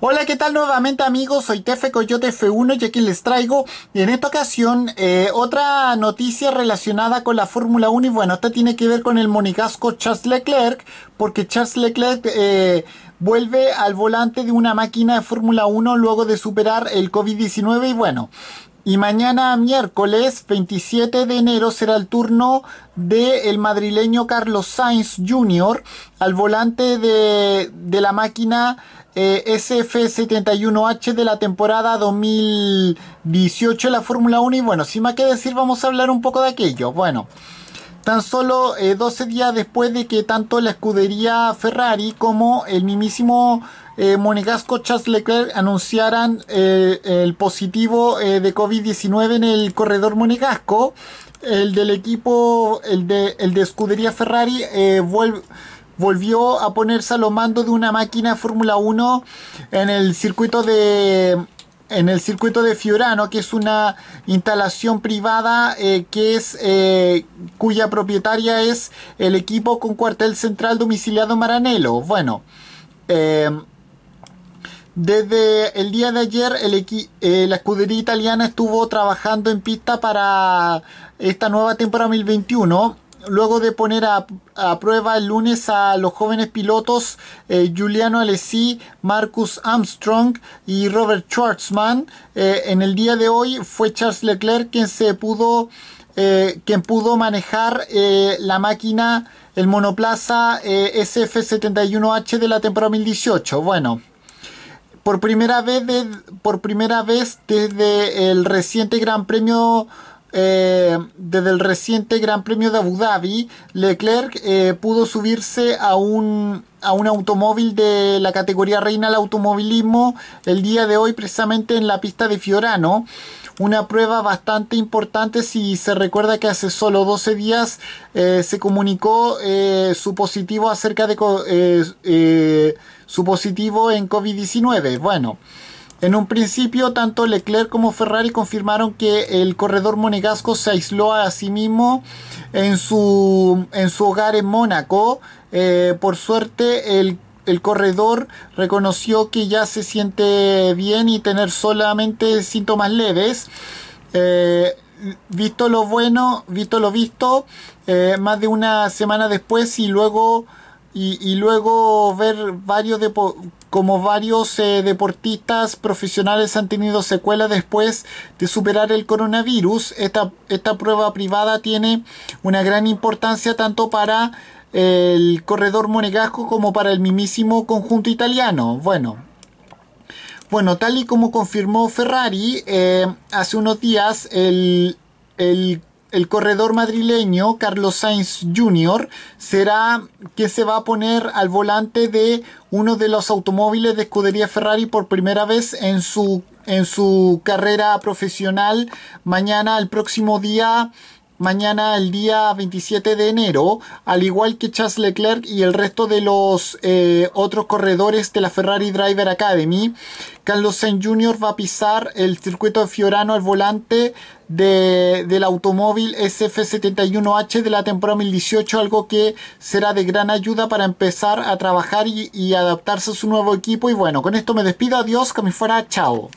Hola, ¿qué tal nuevamente amigos? Soy Tefe Coyote F1 y aquí les traigo en esta ocasión eh, otra noticia relacionada con la Fórmula 1 y bueno, esta tiene que ver con el monigasco Charles Leclerc porque Charles Leclerc eh, vuelve al volante de una máquina de Fórmula 1 luego de superar el COVID-19 y bueno, y mañana miércoles 27 de enero será el turno del madrileño Carlos Sainz Jr. al volante de, de la máquina SF71H eh, de la temporada 2018 de la Fórmula 1. Y bueno, sin más que decir, vamos a hablar un poco de aquello. Bueno tan solo 12 eh, días después de que tanto la escudería Ferrari como el mismísimo eh, monegasco Charles Leclerc anunciaran eh, el positivo de COVID-19 en el corredor monegasco, el del equipo, el de, el de escudería Ferrari volvió a ponerse a lo mando de una máquina Fórmula 1 en el circuito de en el circuito de Fiorano, que es una instalación privada eh, que es eh, cuya propietaria es el equipo con cuartel central domiciliado Maranello. Bueno, em, desde el día de ayer el eh, la escudería italiana estuvo trabajando en pista para esta nueva temporada 2021 luego de poner a, prueba el lunes a los jóvenes pilotos Juliano eh, Giuliano Alessi, Marcus Armstrong y Robert Schwartzman, eh, en el día de hoy fue Charles Leclerc quien se pudo, eh, quien pudo manejar la máquina, el monoplaza SF71H de la temporada 2018. Bueno. Por primera, vez por primera vez desde el reciente Gran Premio eh, desde el reciente Gran Premio de Abu Dhabi, Leclerc eh, pudo subirse a un, a un automóvil de la categoría reina del automovilismo el día de hoy precisamente en la pista de Fiorano. Una prueba bastante importante si se recuerda que hace solo 12 días eh, se comunicó su positivo acerca de su positivo en COVID-19. Bueno. En un principio, tanto Leclerc como Ferrari confirmaron que el corredor monegasco se aisló a sí mismo en su, hogar en Mónaco. Eh, por suerte, el, corredor reconoció que ya se siente bien y tener solamente síntomas leves. Eh, visto lo bueno, visto lo visto, eh, más de una semana después y luego y, luego ver varios como varios eh, deportistas profesionales han tenido secuelas después de superar el coronavirus. Esta, esta prueba privada tiene una gran importancia tanto para eh, el corredor monegasco como para el mismísimo conjunto italiano. Bueno, bueno, tal y como confirmó Ferrari, eh, hace unos días el, el el corredor madrileño Carlos Sainz Jr. será que se va a poner al volante de uno de los automóviles de escudería Ferrari por primera vez en su, en su carrera profesional mañana, el próximo día mañana el día 27 de enero, al igual que Charles Leclerc y el resto de los eh, otros corredores de la Ferrari Driver Academy. Carlos Sainz Jr. va a pisar el circuito de Fiorano al volante del automóvil SF71H de la temporada 2018, algo que será de gran ayuda para empezar a trabajar y, y adaptarse a su nuevo equipo. Y bueno, con esto me despido, adiós, que me fuera, chao.